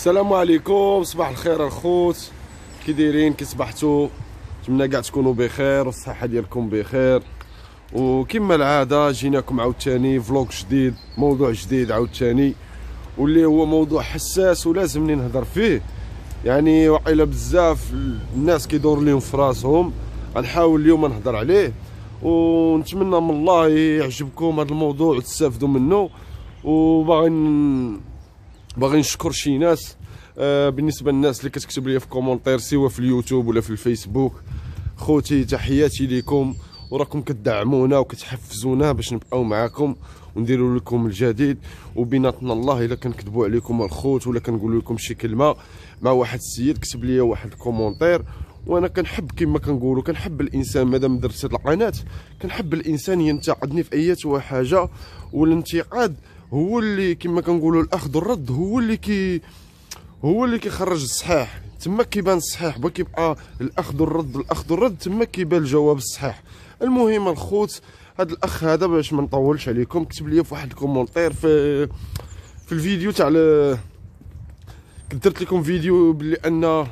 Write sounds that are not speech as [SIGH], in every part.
السلام عليكم صباح الخير الخوت كي دايرين كي صبحتوا نتمنى كاع تكونوا بخير والصحه ديالكم بخير وكما العاده جيناكم عاوتاني فلوق جديد موضوع جديد عاوتاني واللي هو موضوع حساس ولازمني نهضر فيه يعني واقيلا بزاف الناس كيدور لهم في راسهم غنحاول اليوم نهضر عليه ونتمنى من الله يعجبكم هذا الموضوع وتستافدوا منه وباغي باغي نشكر شي ناس آه، بالنسبه للناس اللي كتكتب لي في كومونتير سوا في اليوتيوب ولا في الفيسبوك خوتي تحياتي لكم وراكم كتدعمونا وكتحفزونا باش نبقاو معاكم ونديروا لكم الجديد وبيناتنا الله الا كنكذبوا عليكم الخوت ولا كنقول لكم شي كلمه مع واحد السيد كتب لي واحد الكومونتير وانا كنحب كما كنقولوا كنحب الانسان مادام درت هذه القناه كنحب الانسان ينتقدني في اي حاجه والانتقاد هو اللي كما كنقولوا الاخذ والرد هو اللي كي هو اللي كيخرج الصحاح تما كيبان الصحيح با كيبقى الاخذ والرد الاخذ والرد تما كيبان الجواب الصحيح المهم الخوت هذا الاخ هذا باش ما نطولش عليكم كتب لي في واحد الكومونتير في في الفيديو تاع كنت درت لكم فيديو بلي ان آه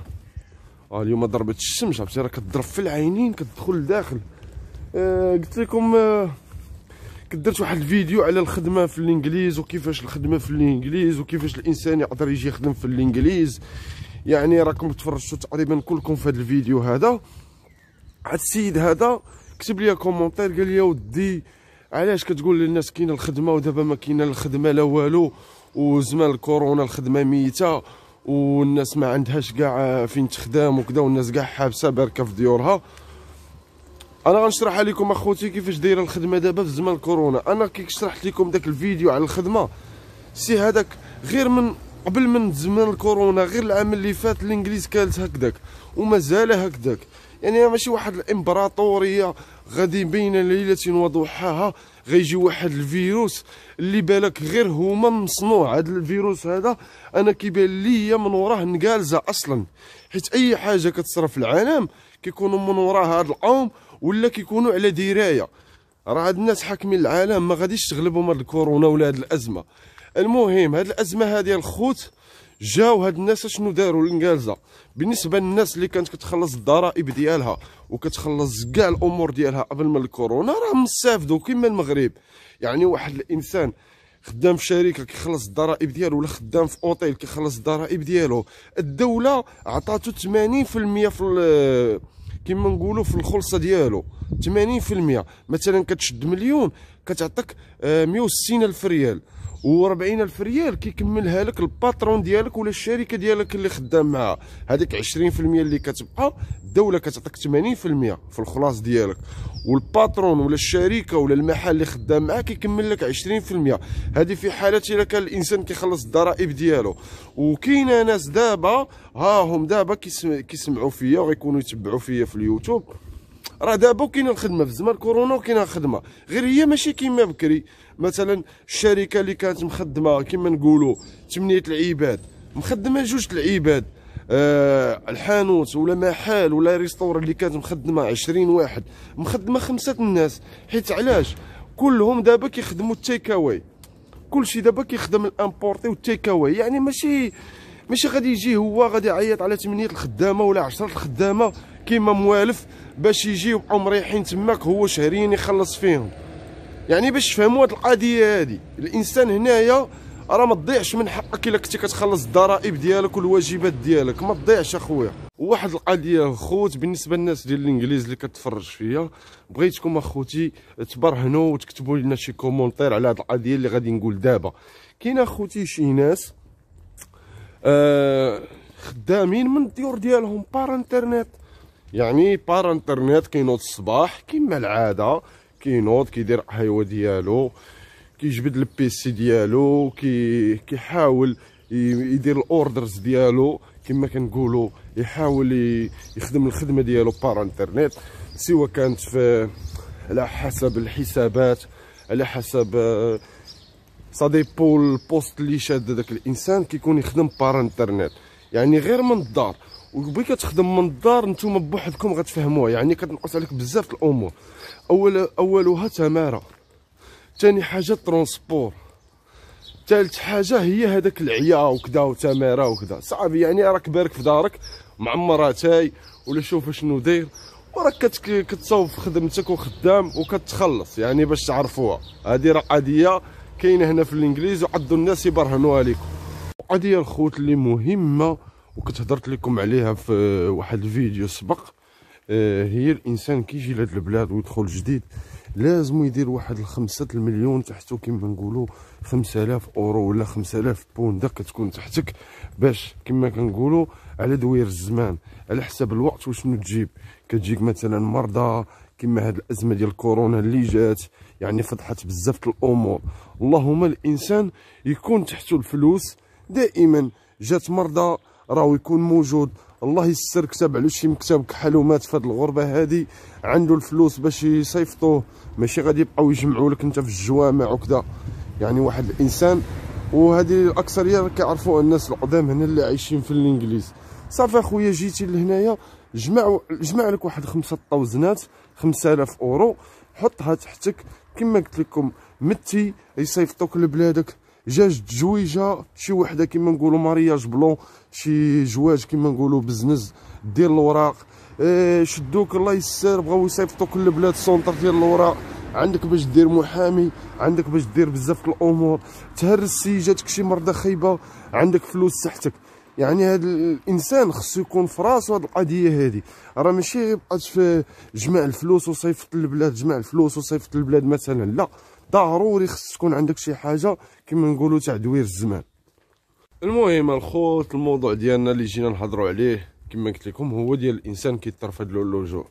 اليوم ضربت الشمس عرفتي راه كتضرب في العينين كتدخل لداخل آه قلت لكم آه درت واحد الفيديو على الخدمه في الانجليز وكيفاش الخدمه في الانجليز وكيفاش الانسان يقدر يجي يخدم في الانجليز يعني راكم تفرجتوا تقريبا كلكم في هذا الفيديو هذا هذا السيد هذا كتب لي كومونتير قال لي ودي علاش كتقول للناس كاينه الخدمه ودابا ما كاينه الخدمه لا والو وزمان الكورونا الخدمه ميته والناس ما عندهاش كاع فين تخدم وكذا والناس كاع حابسه باركه في ديورها انا غنشرح لكم اخوتي كيفاش دايره الخدمه دابا في زمن كورونا انا كي شرحت لكم داك الفيديو على الخدمه سي هذاك غير من قبل من زمن الكورونا غير العام اللي فات الانجليز كانت هكذاك ومازال هكذاك يعني ماشي واحد الامبراطوريه غادي بين ليله وضحاها غيجي واحد الفيروس اللي بالك غير هما مصنوع هذا الفيروس هذا انا كيبان ليا من وراه نقالزه اصلا حيت اي حاجه كتصرف في العالم كيكونوا من وراها هذا القوم ولا كيكونوا على درايه راه هاد الناس حاكمين العالم ما غاديش تغلبهم هاد الكورونا ولا هاد الازمه المهم هاد الازمه هادي الخوت جاو هاد الناس شنو داروا الانجلزه بالنسبه للناس اللي كانت كتخلص الضرائب ديالها وكتخلص كاع الامور ديالها قبل من الكورونا راهم مستافدوا كما المغرب يعني واحد الانسان خدام في شركه كيخلص الضرائب ديالو ولا خدام في اوتيل كيخلص الضرائب ديالو الدوله عطاتو 80% في كما نقولوا في الخلصه ديالو 80% مثلا كتشد مليون كتعطيك 160 آه، الف ريال و40 الف ريال كيكملها لك الباترون ديالك ولا الشركه ديالك اللي خدام معاها هذيك 20% اللي كتبقى الدوله كتعطيك 80% في الخلاص ديالك والباترون ولا الشركه ولا المحل اللي خدام معاه كيكمل لك 20% هذه في حاله الا كان الانسان كيخلص الضرائب ديالو وكاينه ناس دابا ها هم دابا كيسمعوا فيا وغيكونوا يتبعوا فيا في اليوتيوب راه دابا كاينه الخدمه في زمان كورونا وكاينه الخدمه غير هي ماشي كيما بكري مثلا الشركه اللي كانت مخدمه كيما نقولوا ثمانيه العباد مخدمه جوج العباد آه الحانوت ولا محل ولا ريستور اللي كانت مخدمه 20 واحد مخدمه خمسه الناس حيت علاش كلهم دابا كيخدموا التيك اواي كلشي دابا كيخدم الامبورتي والتيك اواي يعني ماشي ماشي غادي يجي هو غادي يعيط على 8 الخدامه ولا 10 الخدامه كيما موالف باش يجيو مريحين تماك هو شهرين يخلص فيهم يعني باش تفهموا هاد القضيه هادي الانسان هنايا راه ما تضيعش من حقك الا كنتي كتخلص الضرائب ديالك والواجبات ديالك ما تضيعش اخويا واحد القضيه خوت بالنسبه للناس ديال الانجليز اللي كتفرج فيا بغيتكم اخوتي تبرهنوا وتكتبوا لنا شي كومونتير على هاد القضيه اللي غادي نقول دابا كاين اخوتي شي ناس آه خدامين من الديور ديالهم بار انترنت يعني بار انترنيت كينوض الصباح كما العاده كينوض كيدير حيوه ديالو كيجبد البيسي ديالو كي كيحاول يدير الاوردرز ديالو كما كنقولوا يحاول يخدم الخدمه ديالو بار انترنيت سواء كانت في على حسب الحسابات على حسب صدي بول بوست اللي شاد داك الانسان كيكون يخدم بار انترنيت يعني غير من الدار وبغي كتخدم من الدار نتوما بوحدكم غتفهموها يعني كتنقص عليك بزاف الامور اول اولها تماره ثاني حاجه الترونسبور ثالث حاجه هي هذاك العيا وكذا وتماره وكذا صعب يعني راك بارك في دارك معمر اتاي ولا شوف شنو داير وراك كتصوب في خدمتك وخدام وكتخلص يعني باش تعرفوها هذه راه قضيه كاينه هنا في الانجليز وعدوا الناس يبرهنوها لكم قضيه الخوت اللي مهمه وكنت هضرت لكم عليها في واحد الفيديو سبق آه، هي الانسان كي يجي لهاد البلاد ويدخل جديد لازم يدير واحد الخمسة المليون تحتو كيما نقولوا خمسة الاف اورو ولا خمسة الاف بوندا كتكون تحتك باش كيما كنقولوا على دوير الزمان على حساب الوقت وشنو تجيب كتجيك مثلا مرضى كيما هاد الازمه ديال كورونا اللي جات يعني فضحت بزاف الامور اللهم الانسان يكون تحتو الفلوس دائما جات مرضى راهو يكون موجود الله يستر كتب على شي مكتب كحالو مات في هاد الغربه هادي عنده الفلوس باش يصيفطوه ماشي غادي يبقاو يجمعوا لك انت في الجوامع وكذا يعني واحد الانسان وهذه الاكثريه كيعرفوها الناس القدام هنا اللي عايشين في الانجليز صافي اخويا جيتي لهنايا جمع جمع لك واحد خمسه الطوزنات 5000 اورو حطها تحتك كما قلت لكم متي يصيفطوك لبلادك جاج تجويجه شي وحده كيما نقولوا مارياج بلون شي جواج كيما نقولوا بزنز دير الوراق إيه، شدوك الله يسر بغاو يصيفطوك للبلاد سونتر ديال الوراق عندك باش دير محامي عندك باش دير بزاف الامور تهرس سي جاتك شي مرضى خايبه عندك فلوس صحتك يعني هذا الانسان خصو يكون في راسو هذه القضيه هذه راه ماشي غير بقات في جمع الفلوس وصيفط للبلاد جمع الفلوس وصيفط للبلاد مثلا لا ضروري خص تكون عندك شي حاجه كما نقولوا دوير الزمان المهم الخوت الموضوع ديالنا اللي جينا نحضروا عليه كما قلت لكم هو ديال الانسان كيترفد له اللجوء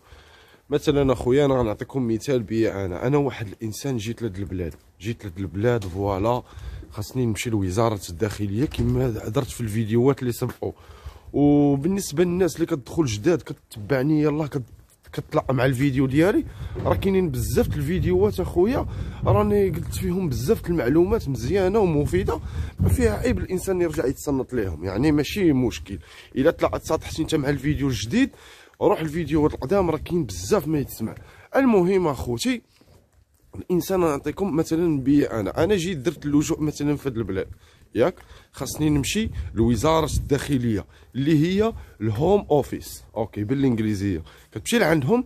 مثلا اخويا انا غنعطيكم مثال بيا انا انا واحد الانسان جيت لهاد البلاد جيت لهاد البلاد فوالا خاصني نمشي لوزاره الداخليه كما هضرت في الفيديوهات اللي سبقوا وبالنسبه للناس اللي كتدخل جداد كتبعني يلاه كت كطلع مع الفيديو ديالي راه كاينين بزاف الفيديوهات اخويا راني قلت فيهم بزاف المعلومات مزيانه ومفيده ما فيها عيب الانسان يرجع يتصنت ليهم يعني ماشي مشكل الا طلعت سطحتي انت مع الفيديو الجديد روح الفيديو القدام راه كاين بزاف ما يتسمع المهم اخوتي الانسان نعطيكم مثلا بي انا انا جيت درت اللجوء مثلا في هذه البلاد ياك خاصني نمشي لوزاره الداخليه اللي هي الهوم اوفيس اوكي بالانجليزيه كتمشي لعندهم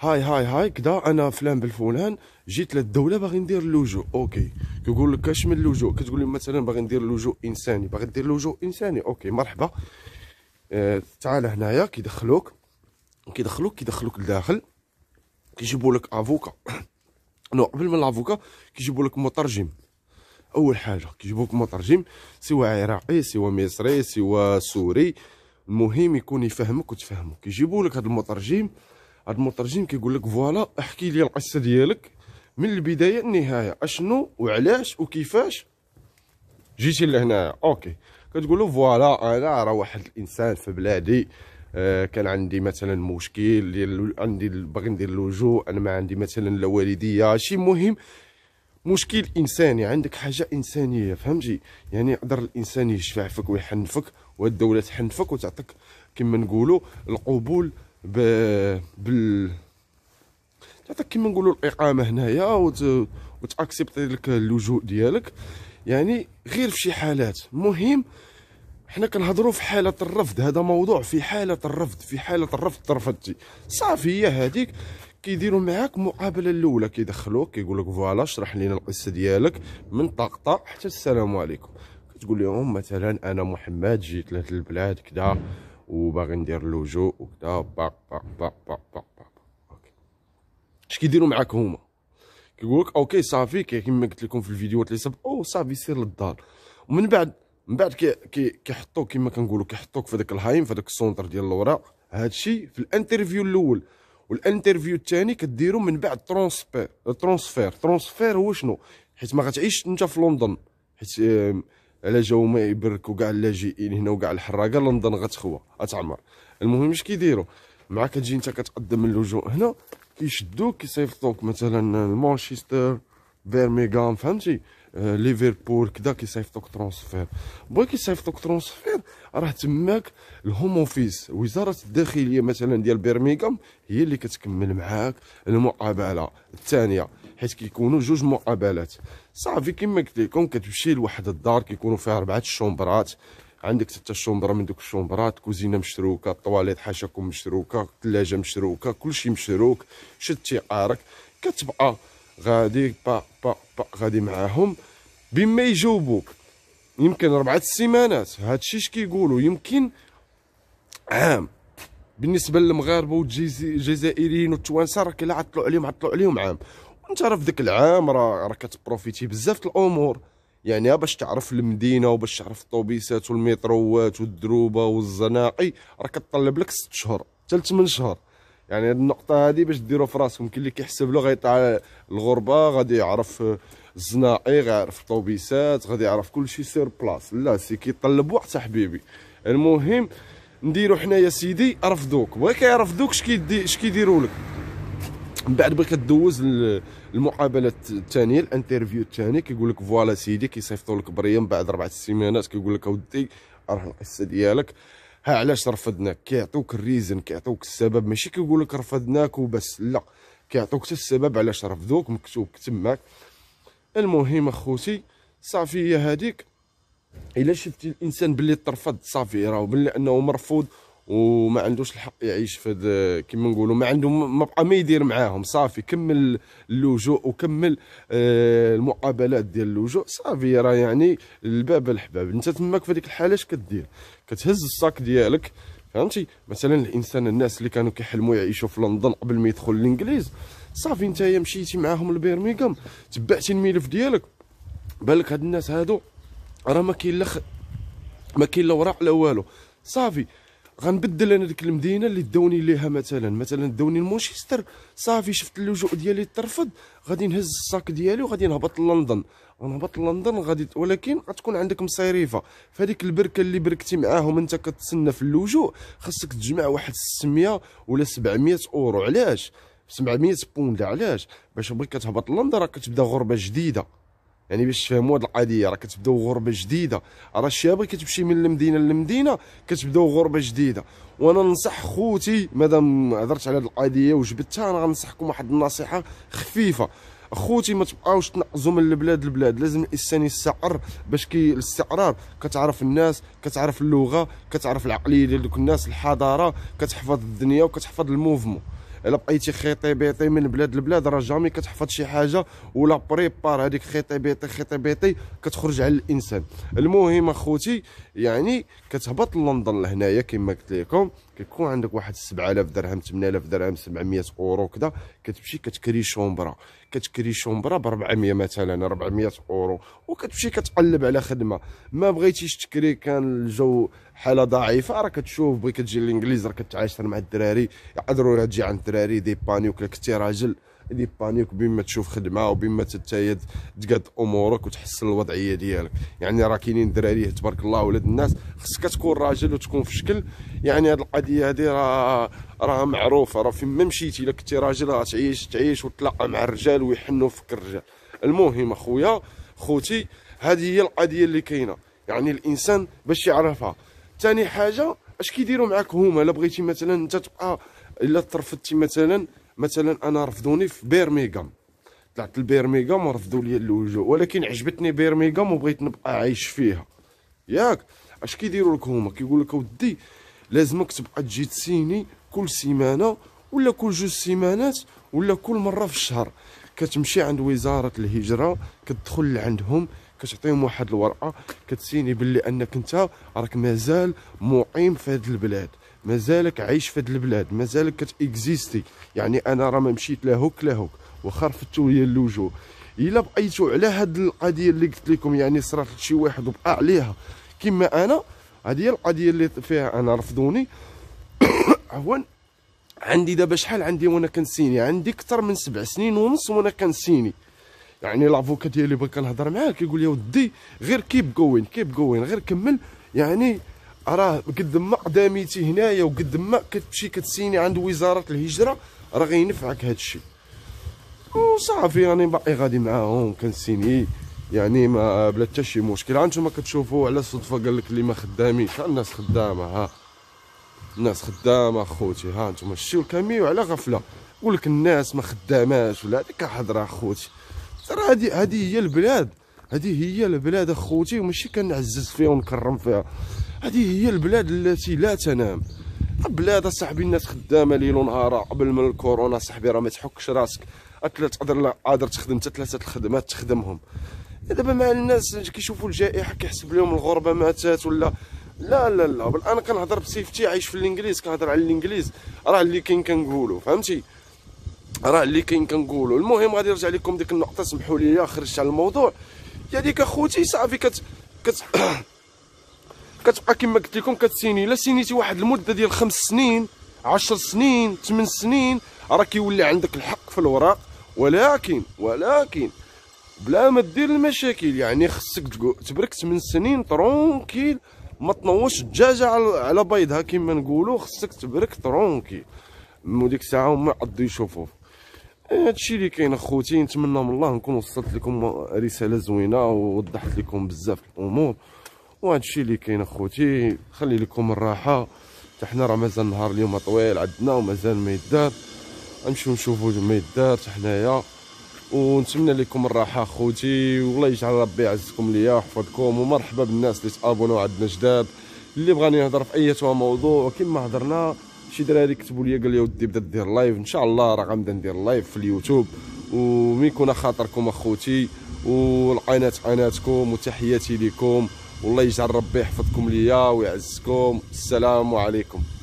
هاي هاي هاي كدا انا فلان بالفلان جيت للدوله باغي ندير اللجوء اوكي كيقول لك اش من اللجوء كتقول لي مثلا باغي ندير اللجوء انساني باغي ندير اللجوء انساني اوكي مرحبا آه تعال هنايا كيدخلوك كيدخلوك كيدخلوك لداخل كيجيبوا لك افوكا [CLEARS THROAT] نو قبل من الافوكا كيجيبوا لك مترجم اول حاجه كيجيبوك مترجم سواء عراقي سواء مصري سواء سوري المهم يكون يفهمك وتفهمه كيجيبوا لك هذا المترجم هذا المترجم كيقول لك فوالا احكي لي القصه ديالك من البدايه للنهايه اشنو وعلاش وكيفاش جيتي لهنايا اوكي كتقول له فوالا انا راه واحد الانسان في بلادي آه كان عندي مثلا مشكل ديال عندي باغي ندير اللجوء انا ما عندي مثلا لا والديه شي مهم مشكل انساني عندك حاجه انسانيه فهمتي يعني يقدر الانسان يشفع فيك ويحنفك والدوله تحنفك وتعطيك كما نقولوا القبول ب... بال تعطيك كما نقولوا الاقامه هنايا وت... وتاكسبتي لك اللجوء ديالك يعني غير في شي حالات مهم حنا كنهضروا في حاله الرفض هذا موضوع في حاله الرفض في حاله الرفض ترفضتي صافي هي هذيك كيديروا معاك المقابله الاولى كيدخلوك كيقول لك فوالا اشرح لنا القصه ديالك من طقطه حتى السلام عليكم كتقول لهم مثلا انا محمد جيت لهاد البلاد كدا وباغي ندير اللجوء وكدا باق باق باق باق باق باق اش كيديروا معاك هما كيقول لك اوكي صافي كيما قلت لكم في الفيديوهات اللي او صافي سير للدار ومن بعد من بعد كي كي كيحطوك كما كنقولوا كيحطوك في داك الهايم في داك السونتر ديال الوراق هادشي في الانترفيو الاول والانترفيو الثاني كديرو من بعد ترونسبير ترونسفير ترونسفير هو شنو حيت ما غتعيش انت في لندن حيت آه، على جاو ما يبركوا كاع اللاجئين هنا وكاع الحراقه لندن غتخوى اتعمر المهم اش كيديروا معاك كتجي انت كتقدم اللجوء هنا كيشدوك كيصيفطوك مثلا مانشستر بيرميغام فهمتي آه، ليفربول كذا كيصيفطوك ترونسفير بغي كيصيفطوك ترونسفير راه تماك الهوم اوفيس وزاره الداخليه مثلا ديال برميغام هي اللي كتكمل معاك المقابله الثانيه حيت كيكونوا جوج مقابلات صافي كما قلت لكم كتمشي لواحد الدار كيكونوا فيها اربعه الشومبرات عندك حتى الشومبره من دوك الشومبرات كوزينه مشروكه الطواليط حاشاكم مشروكه الثلاجه مشروكه كلشي مشروك شتي قارك كتبقى غادي با با غادي معاهم بما يجاوبوك يمكن ربعة السيمانات هادشي اش كيقولوا يمكن عام بالنسبه للمغاربه والجزائريين والتوانسه راه كلا عطلوا عليهم عطلوا عليهم عام وانت راه في ذاك العام راه راه كتبروفيتي بزاف الامور يعني باش تعرف المدينه وباش تعرف الطوبيسات والمتروات والدروبه والزناقي راه كطلب لك 6 شهور حتى 8 شهور يعني هاد النقطه هادي باش ديروا في راسكم كي اللي كيحسب له غيطلع الغربه غادي يعرف الزناقي غيعرف الطوبيسات غادي يعرف كلشي سير بلاص لا سي كيطلب وقت حبيبي المهم نديرو حنايا سيدي رفضوك بغا كيرفضوك اش كيدي اش كيديروا لك من بعد بغا كدوز المقابله الثانيه الانترفيو الثاني كيقول لك فوالا سيدي كيصيفطوا لك بريه من بعد اربع سيمانات كيقول لك اودي راه القصه ديالك ها علاش رفضناك كيعطوك الريزن كيعطوك السبب ماشي كيقول لك رفضناك وبس لا كيعطوك حتى السبب علاش رفضوك مكتوب تماك المهم اخوتي صافي هي هذيك الا شفتي الانسان باللي ترفض صافي راه باللي انه مرفوض وما عندوش الحق يعيش في كيما نقولوا ما عنده ما بقى ما يدير معاهم صافي كمل اللجوء وكمل آه، المقابلات ديال اللجوء صافي راه يعني الباب الحباب انت تماك في هذيك الحاله اش كدير كتهز الساك ديالك فهمتي مثلا الانسان الناس اللي كانوا كيحلموا يعيشوا في لندن قبل ما يدخل الانجليز صافي انت مشيتي معاهم لبيرميغام تبعتي الملف ديالك بالك هاد الناس هادو راه ما كاين لا ما كاين لا وراق لا والو صافي غنبدل انا ديك المدينه اللي داوني ليها مثلا مثلا داوني لمانشستر صافي شفت اللجوء ديالي ترفض غادي نهز الساك ديالي وغادي نهبط لندن غنهبط لندن غادي ولكن غتكون عندك مصيريفه فهذيك البركه اللي بركتي معاهم انت كتسنى في اللجوء خاصك تجمع واحد 600 ولا 700 اورو علاش 700 بوند علاش باش بغيت كتهبط لندن راه كتبدا غربه جديده يعني باش تفهموا هذه القضيه راه كتبداو غربه جديده راه الشباب كتمشي من المدينه للمدينه كتبداو غربه جديده وانا ننصح خوتي مادام هضرت على هذه القضيه وجبدتها انا غنصحكم واحد النصيحه خفيفه خوتي ما تبقاوش تنقزوا من البلاد لبلاد لازم الانسان يستقر باش كي الاستقرار كتعرف الناس كتعرف اللغه كتعرف العقليه ديال دوك الناس الحضاره كتحفظ الدنيا وكتحفظ الموفمون الا بقيتي خيطي بيطي من بلاد لبلاد راه جامي كتحفظ شي حاجه ولا بريبار هذيك خيطي بيطي خيطي بيطي كتخرج على الانسان المهم اخوتي يعني كتهبط لندن لهنايا كما قلت لكم كيكون عندك واحد 7000 درهم 8000 درهم 700 اورو كذا كتمشي كتكري شومبرا كتكري شومبرا ب 400 مثلا 400 اورو وكتمشي كتقلب على خدمه ما بغيتيش تكري كان الجو حاله ضعيفه راه كتشوف بغيت تجي للانجليز راه كتعاشر مع الدراري يقدروا تجي عند الدراري دي بانيو وكلك راجل اللي بانيك بين ما تشوف خدمه وبين ما تتايد تقاد امورك وتحسن الوضعيه ديالك يعني راه كاينين دراري تبارك الله ولاد الناس خصك تكون راجل وتكون في شكل يعني هذه القضيه هذه راه راه معروفه راه فين ما مشيتي الا كنتي راجل راه تعيش تعيش وتلاقى مع الرجال ويحنوا فيك الرجال المهم اخويا خوتي هذه هي القضيه اللي كاينه يعني الانسان باش يعرفها ثاني حاجه اش كيديروا معاك هما الا بغيتي مثلا انت تبقى الا ترفضتي مثلا مثلا انا رفضوني في بيرميغام طلعت لبيرميغام ورفضوا لي اللجوء ولكن عجبتني بيرميغام وبغيت نبقى عايش فيها ياك اش كيديروا لك هما كيقول لك اودي لازمك تبقى تجي تسيني كل سيمانه ولا كل جوج سيمانات ولا كل مره في الشهر كتمشي عند وزاره الهجره كتدخل لعندهم كتعطيهم واحد الورقه كتسيني باللي انك انت راك مازال مقيم في هذه البلاد مازالك عايش في هاد البلاد مازالك كتاكزيستي يعني انا راه ما مشيت لا هوك لا هوك واخا رفدتو هي اللوجو الا بقيتو على هاد القضيه اللي قلت لكم يعني صرات شي واحد وبقى عليها كما انا هادي هي القضيه اللي فيها انا رفضوني [COUGHS] عفوا عندي دابا شحال عندي وانا كنسيني عندي اكثر من سبع سنين ونص وانا كنسيني يعني لافوكا ديالي بغا كنهضر معاه كيقول لي ودي غير كيب جوين كيب جوين غير كمل يعني راه قد ما قداميتي هنايا وقد ما كتمشي كتسيني عند وزاره الهجره راه غينفعك هذا الشيء وصافي راني باقي غادي معاهم كنسيني يعني ما بلا حتى شي مشكل انتما كتشوفوا على الصدفه قال لك اللي ما خداميش الناس خدامه ها الناس خدامه اخوتي ها نتوما شتيو الكاميو على غفله يقول لك الناس ما خداماش ولا هذيك حضره اخوتي ترى هذه هذه هي البلاد هذه هي البلاد اخوتي وماشي كنعزز فيها ونكرم فيها هذه هي البلاد التي لا تنام البلاد صاحبي الناس خدامه ليل ونهار قبل من الكورونا صاحبي راه ما تحكش راسك تقدر قادر تخدم حتى ثلاثه الخدمات تخدمهم دابا مع الناس كيشوفوا الجائحه كيحسب لهم الغربه ماتت ولا لا لا لا بل انا كنهضر بسيفتي عايش في الانجليز كنهضر على الانجليز راه اللي كاين كنقولوا فهمتي راه اللي كاين كنقولوا المهم غادي نرجع لكم ديك النقطه سمحوا لي خرجت على الموضوع يعني كخوتي صافي كت كت كتبقى كما قلت لكم كتسيني الا سينيتي واحد المده ديال خمس سنين عشر سنين ثمان سنين راه كيولي عندك الحق في الوراق ولكن ولكن بلا ما دير المشاكل يعني خصك تبرك ثمان سنين ترونكيل ما تنوش الدجاجه على بيضها كما نقولوا خصك تبرك ترونكيل وديك الساعه هما عضوا يشوفوك هادشي اللي كاين اخوتي نتمنى من الله نكون وصلت لكم رساله زوينه ووضحت لكم بزاف الامور وهذا الشيء اللي كاين اخوتي خلي لكم الراحه حتى حنا راه مازال النهار اليوم طويل عندنا ومازال ما يدار نمشيو نشوفوا ما يدار حتى حنايا ونتمنى لكم الراحه اخوتي والله يجعل ربي يعزكم ليا ويحفظكم ومرحبا بالناس اللي تابوناو عندنا جداد اللي بغاني نهضر في اي موضوع كما هضرنا شي دراري كتبوا لي قال لي ودي بدا دير لايف ان شاء الله راه غنبدا ندير لايف في اليوتيوب ومن يكون خاطركم اخوتي والقناه قناتكم وتحياتي لكم والله يجعل ربي يحفظكم ليا ويعزكم السلام عليكم